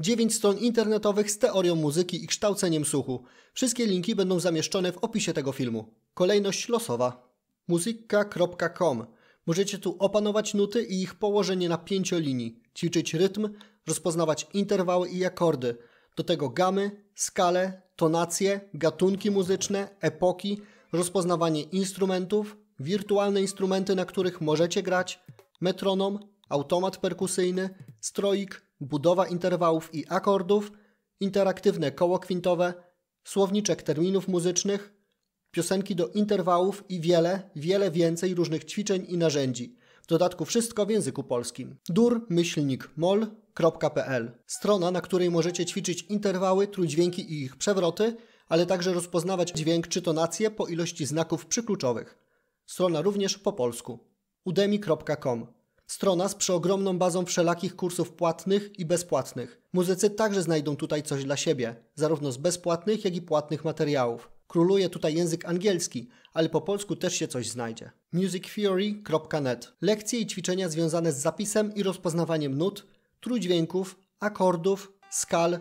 9 stron internetowych z teorią muzyki i kształceniem słuchu. Wszystkie linki będą zamieszczone w opisie tego filmu. Kolejność losowa. Muzyka.com Możecie tu opanować nuty i ich położenie na pięciolinii, ćwiczyć rytm, rozpoznawać interwały i akordy, do tego gamy, skale, tonacje, gatunki muzyczne, epoki, rozpoznawanie instrumentów, wirtualne instrumenty, na których możecie grać, metronom, automat perkusyjny, stroik, budowa interwałów i akordów, interaktywne koło kwintowe, słowniczek terminów muzycznych, piosenki do interwałów i wiele, wiele więcej różnych ćwiczeń i narzędzi. W dodatku wszystko w języku polskim. dur-mol.pl Strona, na której możecie ćwiczyć interwały, trójdźwięki i ich przewroty, ale także rozpoznawać dźwięk czy tonację po ilości znaków przykluczowych. Strona również po polsku. udemy.com Strona z przeogromną bazą wszelakich kursów płatnych i bezpłatnych. Muzycy także znajdą tutaj coś dla siebie, zarówno z bezpłatnych, jak i płatnych materiałów. Króluje tutaj język angielski, ale po polsku też się coś znajdzie. musictheory.net Lekcje i ćwiczenia związane z zapisem i rozpoznawaniem nut, trójdźwięków, akordów, skal,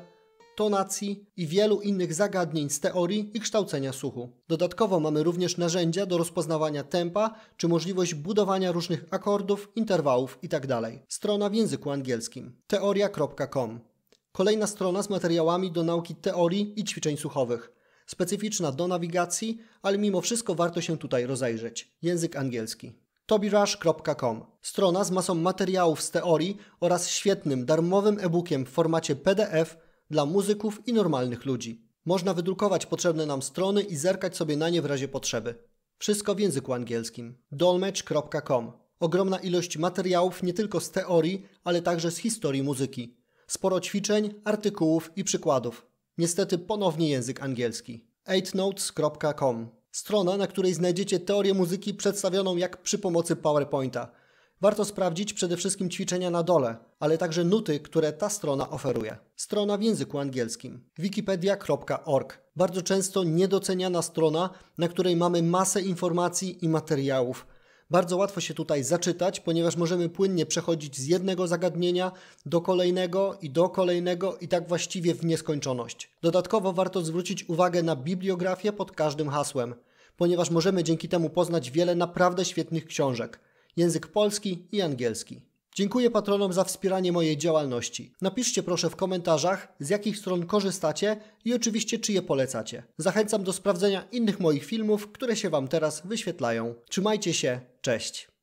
tonacji i wielu innych zagadnień z teorii i kształcenia słuchu. Dodatkowo mamy również narzędzia do rozpoznawania tempa czy możliwość budowania różnych akordów, interwałów itd. Tak strona w języku angielskim teoria.com Kolejna strona z materiałami do nauki teorii i ćwiczeń słuchowych. Specyficzna do nawigacji, ale mimo wszystko warto się tutaj rozejrzeć. Język angielski tobirush.com. Strona z masą materiałów z teorii oraz świetnym, darmowym e-bookiem w formacie PDF dla muzyków i normalnych ludzi. Można wydrukować potrzebne nam strony i zerkać sobie na nie w razie potrzeby. Wszystko w języku angielskim. dolmecz.com Ogromna ilość materiałów nie tylko z teorii, ale także z historii muzyki. Sporo ćwiczeń, artykułów i przykładów. Niestety ponownie język angielski. 8notes.com Strona, na której znajdziecie teorię muzyki przedstawioną jak przy pomocy PowerPointa – Warto sprawdzić przede wszystkim ćwiczenia na dole, ale także nuty, które ta strona oferuje. Strona w języku angielskim wikipedia.org. Bardzo często niedoceniana strona, na której mamy masę informacji i materiałów. Bardzo łatwo się tutaj zaczytać, ponieważ możemy płynnie przechodzić z jednego zagadnienia do kolejnego i do kolejnego i tak właściwie w nieskończoność. Dodatkowo warto zwrócić uwagę na bibliografię pod każdym hasłem, ponieważ możemy dzięki temu poznać wiele naprawdę świetnych książek język polski i angielski. Dziękuję patronom za wspieranie mojej działalności. Napiszcie proszę w komentarzach, z jakich stron korzystacie i oczywiście, czy je polecacie. Zachęcam do sprawdzenia innych moich filmów, które się Wam teraz wyświetlają. Trzymajcie się, cześć!